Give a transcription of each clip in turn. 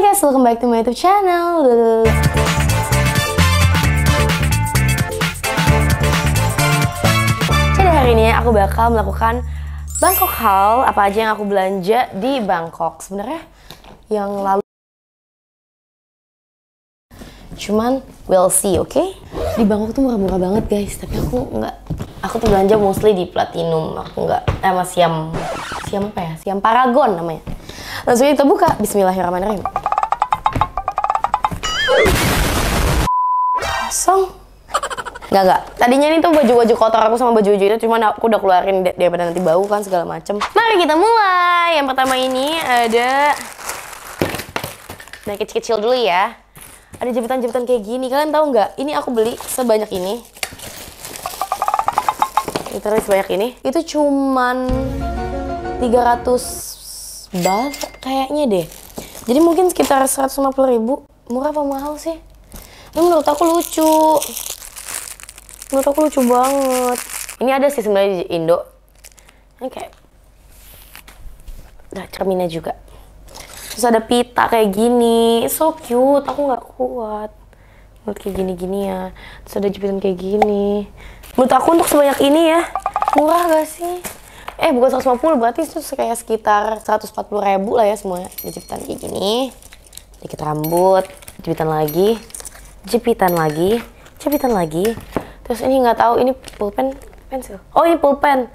Hai guys, welcome back to my YouTube channel. Jadi hari ini aku bakal melakukan Bangkok haul apa aja yang aku belanja di Bangkok. Sebenarnya yang lalu cuman we'll see, oke? Okay? Di Bangkok tuh murah-murah banget guys, tapi aku nggak, aku tuh belanja mostly di Platinum, aku nggak, eh, Siam, Siam apa ya? Siam Paragon namanya. Langsung kita buka, Bismillahirrahmanirrahim. kosong Gak gak. Tadinya ini tuh baju-baju kotor aku sama baju-baju itu cuma aku udah keluarin daripada nanti bau kan segala macem. Mari kita mulai. Yang pertama ini ada naik kecil-kecil dulu ya. Ada jepitan-jepitan kayak gini. Kalian tahu nggak? Ini aku beli sebanyak ini. Literally sebanyak ini. Itu cuman 300 bath kayaknya deh. Jadi mungkin sekitar 150 ribu. Murah apa mahal sih? ini menurut aku lucu menurut aku lucu banget ini ada sih sebenarnya di Indo oke okay. nah cerminnya juga terus ada pita kayak gini so cute aku nggak kuat menurut kayak gini-gini ya terus ada jepitan kayak gini menurut aku untuk sebanyak ini ya murah gak sih eh bukan 150 berarti itu kayak sekitar 140 ribu lah ya semuanya jepitan kayak gini dikit rambut jepitan lagi jepitan lagi, jepitan lagi. Terus ini nggak tahu ini pulpen pensil. Oh ini pulpen.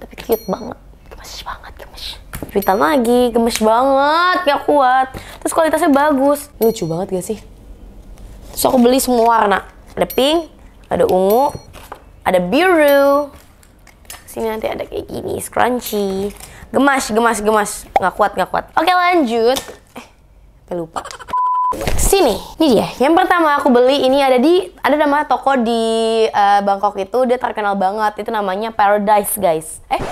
Tapi cute banget. Gemes banget, gemes. Jepitan lagi, gemes banget, nggak kuat. Terus kualitasnya bagus. Lucu banget gak sih? Terus aku beli semua warna. Ada pink, ada ungu, ada biru. Sini nanti ada kayak gini, scrunchy. Gemas, gemas, gemas. Nggak kuat, nggak kuat. Oke lanjut. Eh, lupa. Sini, ini dia. Yang pertama aku beli ini ada di ada nama toko di uh, Bangkok itu dia terkenal banget. Itu namanya Paradise, guys. Eh,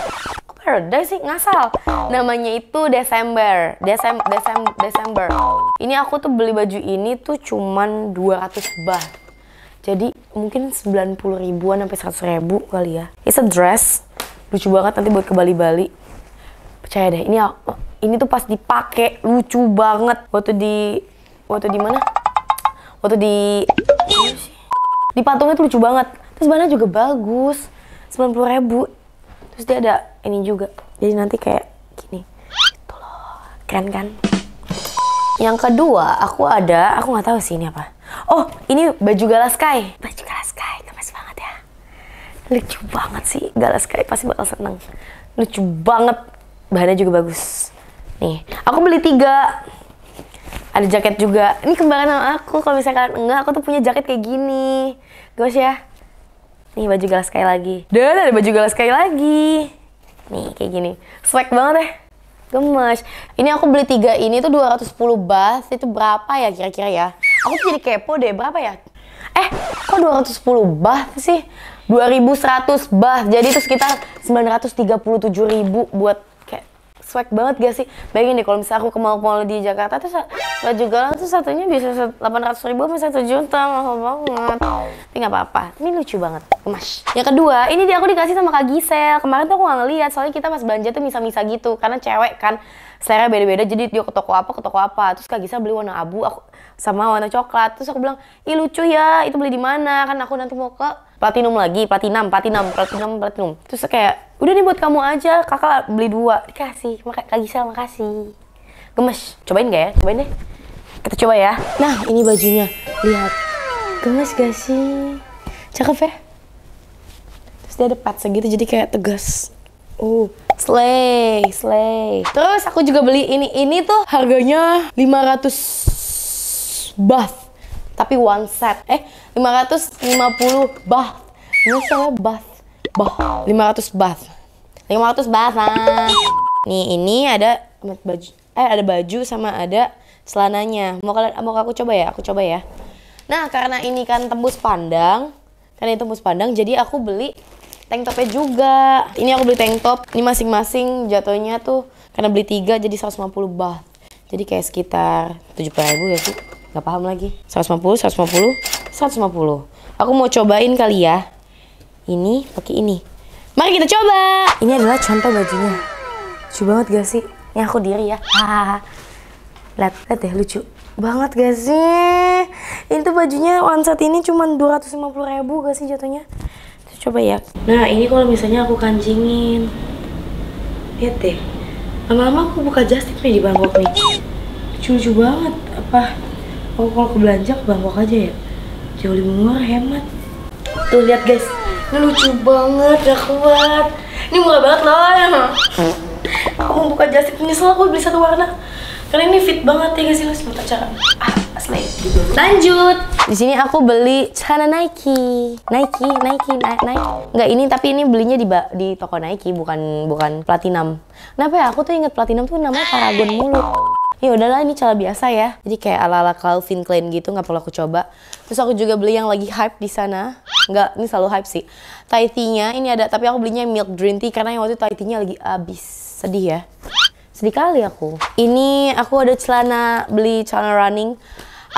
Paradise sih ngasal. Namanya itu Desember. Desem Desem Desember. Ini aku tuh beli baju ini tuh cuman 200 baht. Jadi mungkin 90 ribuan sampai 100 ribu kali ya. It's a dress. Lucu banget nanti buat ke Bali-Bali. Percaya deh, ini ini tuh pas dipakai lucu banget waktu di waktu di mana? Waktu di di patungnya tuh lucu banget. Terus bahannya juga bagus. sembilan puluh ribu. Terus dia ada ini juga. Jadi nanti kayak gini. Tuh loh. Keren kan? Yang kedua, aku ada, aku nggak tahu sih ini apa. Oh, ini baju Galaskai. Baju Galaskai, gemes banget ya. Lucu banget sih, Galaskai pasti bakal seneng. Lucu banget, bahannya juga bagus. Nih, aku beli tiga ada jaket juga ini kembangan sama aku kalau misalnya kalian enggak aku tuh punya jaket kayak gini gos ya nih baju galas sekali lagi dan ada baju galas sekali lagi nih kayak gini swag banget deh gemes ini aku beli tiga ini tuh 210 bath itu berapa ya kira-kira ya aku jadi kepo deh berapa ya eh kok 210 bath sih 2100 bath jadi itu sekitar 937.000 ribu buat swag banget gak sih? Bayangin deh kalau misalnya aku ke mall-mall di Jakarta tuh juga lah tuh satunya bisa 800 ribu sama 1 juta, mahal banget. Tapi gak apa-apa, ini lucu banget, kemas. Yang kedua, ini dia aku dikasih sama Kak Gisel. Kemarin tuh aku nggak ngeliat, soalnya kita pas belanja tuh misa-misa gitu, karena cewek kan selera beda-beda jadi dia ke toko apa ke toko apa terus kak Gisa beli warna abu aku sama warna coklat terus aku bilang ih lucu ya itu beli di mana kan aku nanti mau ke platinum lagi platinum platinum platinum platinum terus kayak udah nih buat kamu aja kakak beli dua dikasih makasih kak Gisa makasih gemes cobain gak ya cobain deh kita coba ya nah ini bajunya lihat gemes gak sih cakep ya terus dia ada pat segitu jadi kayak tegas oh Slay, slay. Terus aku juga beli ini. Ini tuh harganya 500 bath, Tapi one set. Eh, 550 bath. Ini bath, lima Bah, 500 lima 500 bath Nah. Nih, ini ada baju eh ada baju sama ada celananya. Mau kalian mau aku coba ya? Aku coba ya. Nah, karena ini kan tembus pandang, karena ini tembus pandang, jadi aku beli tank topnya juga. Ini aku beli tank top, ini masing-masing jatuhnya tuh karena beli tiga jadi 150 baht. Jadi kayak sekitar 70 ribu ya sih? Gak paham lagi. 150, 150, 150. Aku mau cobain kali ya. Ini pakai ini. Mari kita coba. Ini adalah contoh bajunya. Lucu banget gak sih? Ini aku diri ya. Hahaha. Lihat, lihat deh lucu banget gak sih? Ini tuh bajunya one set ini cuma 250 ribu gak sih jatuhnya? coba ya nah ini kalau misalnya aku kancingin lihat deh lama-lama aku buka jastip nih di Bangkok nih lucu banget apa aku kalau ke belanja ke Bangkok aja ya jauh lebih murah hemat tuh lihat guys ini lucu banget gak kuat ini murah banget loh ya. aku buka jastip ini nyesel aku beli satu warna karena ini fit banget ya guys ini sebentar cara ah asli lanjut di sini aku beli celana Nike. Nike, Nike, Nike. Enggak ini tapi ini belinya di di toko Nike bukan bukan Platinum. Kenapa ya? Aku tuh inget Platinum tuh namanya Paragon mulu. Ya udahlah ini celana biasa ya. Jadi kayak ala-ala Calvin Klein gitu nggak perlu aku coba. Terus aku juga beli yang lagi hype di sana. Enggak, ini selalu hype sih. Thai nya ini ada tapi aku belinya milk green tea karena yang waktu itu Thai nya lagi habis. Sedih ya sedih kali aku. Ini aku ada celana beli celana running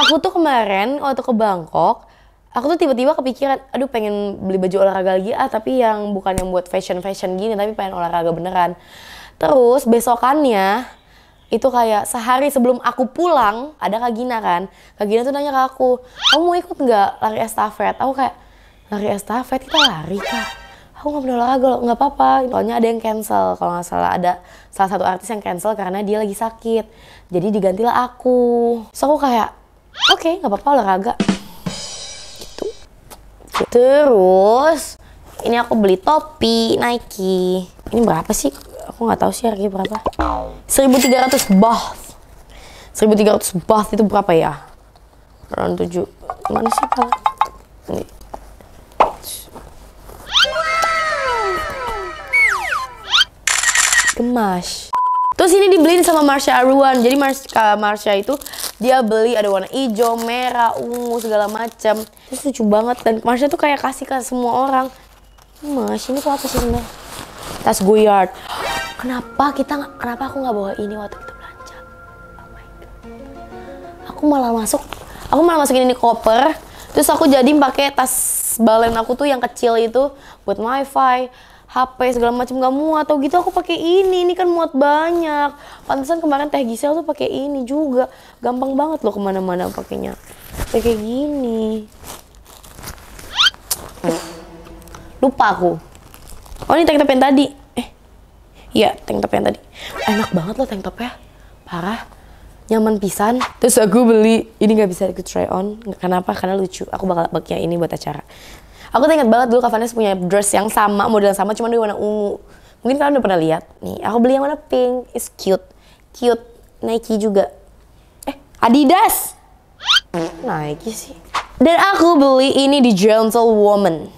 aku tuh kemarin waktu ke Bangkok aku tuh tiba-tiba kepikiran aduh pengen beli baju olahraga lagi ah tapi yang bukan yang buat fashion fashion gini tapi pengen olahraga beneran terus besokannya itu kayak sehari sebelum aku pulang ada Kak Gina kan Kak Gina tuh nanya ke aku kamu mau ikut nggak lari estafet aku kayak lari estafet kita lari kak aku nggak pernah olahraga loh nggak apa-apa soalnya ada yang cancel kalau nggak salah ada salah satu artis yang cancel karena dia lagi sakit jadi digantilah aku so aku kayak oke okay, nggak apa-apa olahraga gitu terus ini aku beli topi Nike ini berapa sih aku nggak tahu sih harganya berapa 1300 bath 1300 bath itu berapa ya round 7 mana sih pak ini gemas Terus ini dibeliin sama Marsha Aruan, Jadi Marsha, eh, Marsha itu dia beli ada warna hijau, merah, ungu segala macam. Terus lucu banget dan Marsha tuh kayak kasih ke semua orang. Mas, ini tuh apa sih Tas goyard. Kenapa kita kenapa aku nggak bawa ini waktu kita belanja? Oh my god. Aku malah masuk, aku malah masukin ini koper. Terus aku jadi pakai tas balen aku tuh yang kecil itu buat wifi HP segala macam nggak muat atau gitu aku pakai ini ini kan muat banyak pantesan kemarin teh Gisel tuh pakai ini juga gampang banget loh kemana-mana pakainya kayak gini lupa aku oh ini tank top yang tadi eh iya tank top yang tadi enak banget loh tank top ya parah nyaman pisan terus aku beli ini nggak bisa ikut try on kenapa karena lucu aku bakal pakai ini buat acara Aku tuh ingat banget dulu Kak Vanessa punya dress yang sama, model yang sama, cuman dia warna ungu. Mungkin kalian udah pernah lihat. Nih, aku beli yang warna pink. It's cute. Cute. Nike juga. Eh, Adidas. Nike sih. Dan aku beli ini di Gentle Woman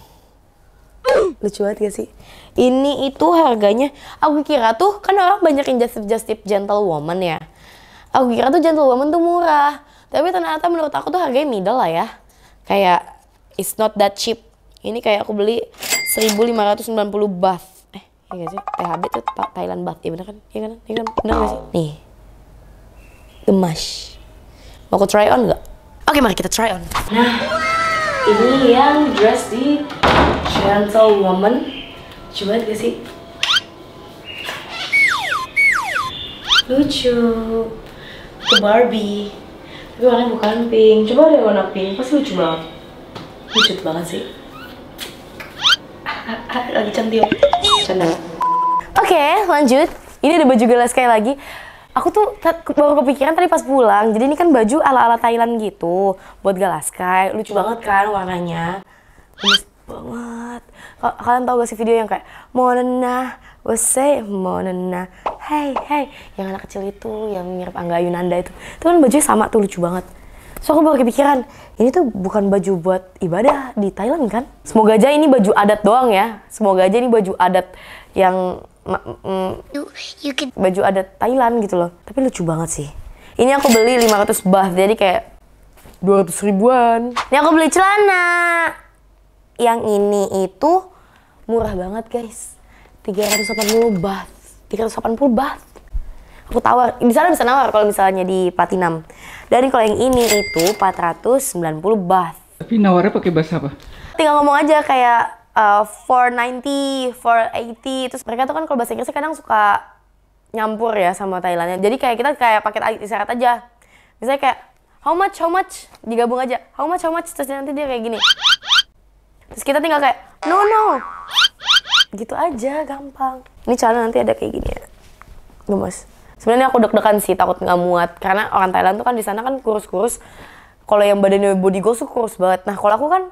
Lucu banget gak sih? Ini itu harganya, aku kira tuh kan orang banyak yang just just tip Woman ya. Aku kira tuh Woman tuh murah. Tapi ternyata menurut aku tuh harganya middle lah ya. Kayak it's not that cheap ini kayak aku beli 1590 baht. Eh, iya gak sih? THB tuh Thailand baht. Iya bener kan? Iya kan? Iya kan? Bener gak sih? Nih. Gemas. Mau aku try on gak? Oke, mari kita try on. Nah, ini yang dress di woman. Coba gak sih? Lucu. Ke Barbie. Tapi warnanya bukan pink. Coba deh warna pink. Pasti lucu banget. Lucu banget sih lagi cantik. oke lanjut ini ada baju gelas kayak lagi aku tuh baru kepikiran tadi pas pulang jadi ini kan baju ala ala Thailand gitu buat kayak lucu banget kan warnanya Lucu banget kalian tau gak sih video yang kayak monena say monena hey hey yang anak kecil itu yang mirip Angga Yunanda itu itu kan bajunya sama tuh lucu banget So aku baru kepikiran, ini tuh bukan baju buat ibadah di Thailand kan? Semoga aja ini baju adat doang ya. Semoga aja ini baju adat yang mm, baju adat Thailand gitu loh. Tapi lucu banget sih. Ini aku beli 500 bah, jadi kayak 200 ribuan. Ini aku beli celana. Yang ini itu murah banget guys. 380 delapan 380 bah aku tawar di sana bisa nawar kalau misalnya di platinum dari kalau yang ini itu 490 bath tapi nawarnya pakai bahasa apa tinggal ngomong aja kayak uh, 490 480 terus mereka tuh kan kalau bahasa Inggrisnya kadang suka nyampur ya sama Thailandnya jadi kayak kita kayak paket isyarat aja misalnya kayak how much how much digabung aja how much how much terus nanti dia kayak gini terus kita tinggal kayak no no gitu aja gampang ini cara nanti ada kayak gini ya gemes sebenarnya aku deg-degan sih takut nggak muat karena orang Thailand tuh kan di sana kan kurus-kurus kalau yang badannya body goals tuh kurus banget nah kalau aku kan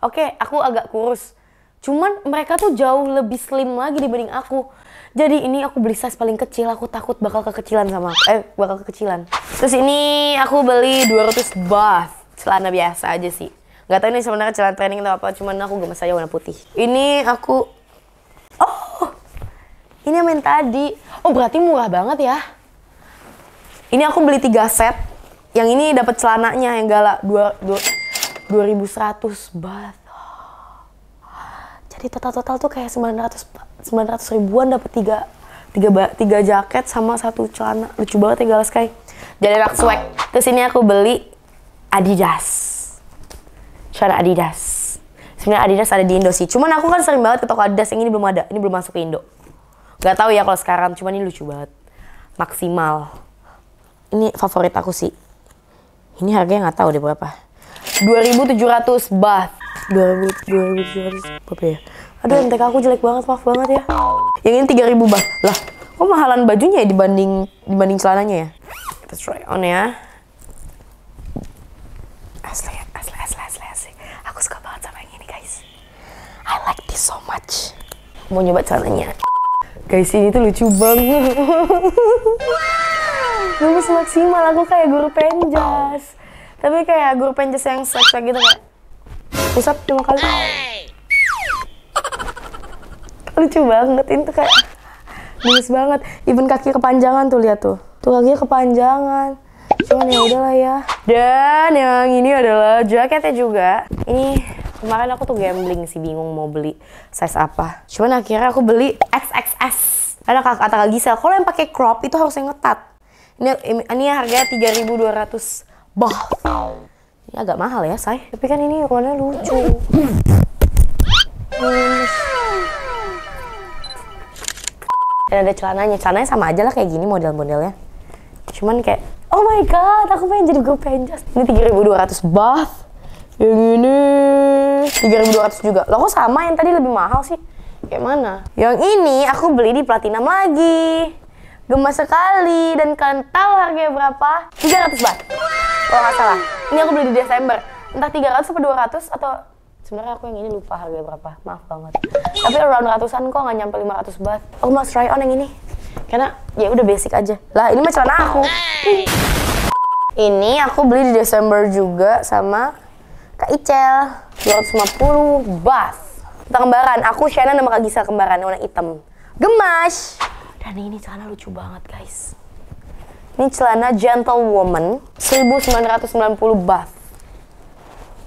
oke okay, aku agak kurus cuman mereka tuh jauh lebih slim lagi dibanding aku jadi ini aku beli size paling kecil aku takut bakal kekecilan sama eh bakal kekecilan terus ini aku beli 200 baht celana biasa aja sih nggak tahu ini sebenarnya celana training atau apa cuman aku gemes aja warna putih ini aku oh ini yang main tadi. Oh, berarti murah banget ya. Ini aku beli tiga set. Yang ini dapat celananya yang galak 2 2100 bath, Jadi total-total tuh kayak 900 900 ribuan dapat tiga 3 3 jaket sama satu celana. Lucu banget ya Galas Sky. Jadi rak swag. Terus ini aku beli Adidas. Celana Adidas sebenarnya Adidas ada di Indo sih. Cuman aku kan sering banget ke toko Adidas yang ini belum ada, ini belum masuk ke Indo. Gak tahu ya kalau sekarang, cuman ini lucu banget. Maksimal. Ini favorit aku sih. Ini harganya nggak tahu deh berapa. 2.700 baht. 2.700 berapa ya? Aduh MTK iya. aku jelek banget, maaf banget ya. Yang ini 3.000 bath Lah, kok mahalan bajunya ya dibanding dibanding celananya ya? Kita try on ya. Asli, asli, asli, asli, asli. Aku suka banget sama yang ini guys. I like this so much. Mau nyoba celananya guys ini tuh lucu banget lulus maksimal aku kayak guru penjas tapi kayak guru penjas yang seks gitu kayak pusat cuma kali lucu banget ini tuh kayak mulus banget even kaki kepanjangan tuh lihat tuh tuh kaki kepanjangan cuman ya udahlah ya dan yang ini adalah jaketnya juga ini kemarin aku tuh gambling sih bingung mau beli size apa cuman akhirnya aku beli XXS karena kata kak Gisel kalau yang pakai crop itu harus yang ngetat ini ini harganya 3200 bah ini agak mahal ya say tapi kan ini warnanya lucu dan ada celananya celananya sama aja lah kayak gini model-modelnya cuman kayak oh my god aku pengen jadi gue penjas ini 3200 bath yang ini 3200 juga. Loh kok sama yang tadi lebih mahal sih? Kayak mana? Yang ini aku beli di platinum lagi. Gemas sekali dan kalian tahu harganya berapa? 300 bat. Kalau nggak salah. Ini aku beli di Desember. Entah 300 atau 200 atau sebenarnya aku yang ini lupa harganya berapa. Maaf banget. Tapi around ratusan kok nggak nyampe 500 bat. Aku mau try on yang ini. Karena ya udah basic aja. Lah ini mah celana aku. Ini aku beli di Desember juga sama Kak Icel. 250 buff kita kembaran aku Shannon sama Kak Gisa kembaran warna hitam gemas dan ini celana lucu banget guys ini celana gentle Gentlewoman 1990 buff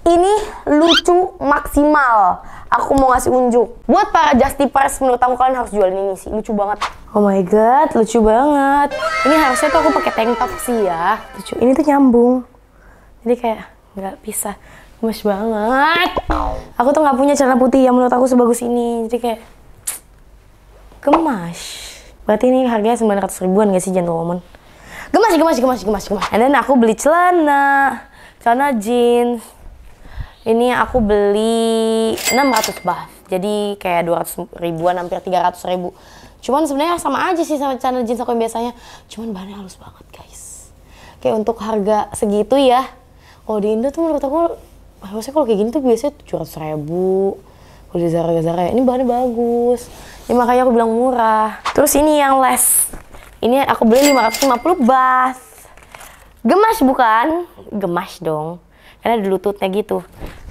ini lucu maksimal aku mau ngasih unjuk buat para justipers menurut aku kalian harus jualin ini sih lucu banget oh my god lucu banget ini harusnya tuh aku pakai tank top sih ya lucu ini tuh nyambung jadi kayak nggak pisah gemes banget aku tuh nggak punya celana putih yang menurut aku sebagus ini jadi kayak gemas berarti ini harganya sembilan ratus ribuan gak sih gentlewoman gemas gemas gemas gemas gemas and then aku beli celana celana jeans ini aku beli 600 bah jadi kayak 200 ribuan hampir 300 ribu cuman sebenarnya sama aja sih sama celana jeans aku yang biasanya cuman bahannya halus banget guys kayak untuk harga segitu ya Oh di Indo tuh menurut aku harusnya kalau kayak gini tuh biasanya tujuh ratus ribu kalau di Zara Zara ya, ini bahannya bagus ya makanya aku bilang murah terus ini yang les ini aku beli 550 bas gemas bukan gemas dong karena ada lututnya gitu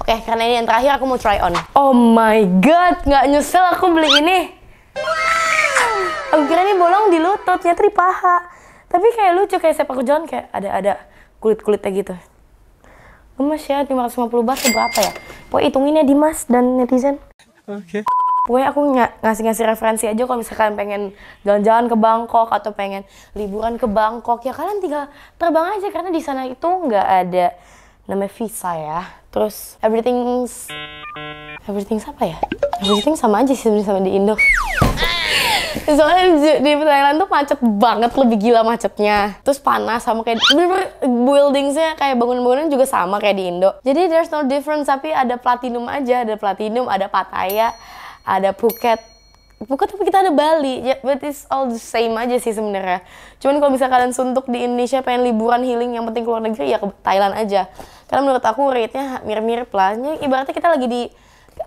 oke karena ini yang terakhir aku mau try on oh my god nggak nyesel aku beli ini aku kira ini bolong di lutut ternyata di paha tapi kayak lucu kayak sepak john kayak ada ada kulit kulitnya gitu Gemes ya, 550 bar berapa ya? Pokoknya hitunginnya Dimas dan netizen. Oke. Okay. Pokoknya aku ngasih-ngasih referensi aja kalau misalkan pengen jalan-jalan ke Bangkok atau pengen liburan ke Bangkok ya kalian tinggal terbang aja karena di sana itu nggak ada namanya visa ya. Terus everything's everything's apa ya? Everything sama aja sih sama di Indo. Ah, soalnya di, di Thailand tuh macet banget lebih gila macetnya terus panas sama kayak bener buildingsnya kayak bangunan-bangunan juga sama kayak di Indo jadi there's no difference tapi ada platinum aja ada platinum ada Pattaya ada Phuket Phuket tapi kita ada Bali ya yeah, but it's all the same aja sih sebenarnya cuman kalau bisa kalian suntuk di Indonesia pengen liburan healing yang penting keluar negeri ya ke Thailand aja karena menurut aku rate-nya mirip-mirip lah ibaratnya kita lagi di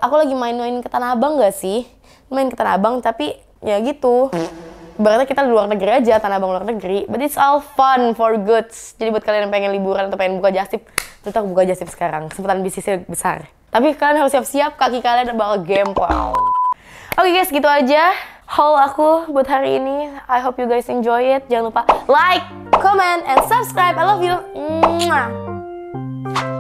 aku lagi main-main ke Tanah Abang gak sih main ke Tanah Abang tapi ya gitu Berarti kita di luar negeri aja tanah abang luar negeri but it's all fun for goods. jadi buat kalian yang pengen liburan atau pengen buka jasip tetap buka jasip sekarang kesempatan bisnisnya besar tapi kalian harus siap-siap kaki kalian bakal gempol oke okay guys gitu aja haul aku buat hari ini I hope you guys enjoy it jangan lupa like comment and subscribe I love you Mwah.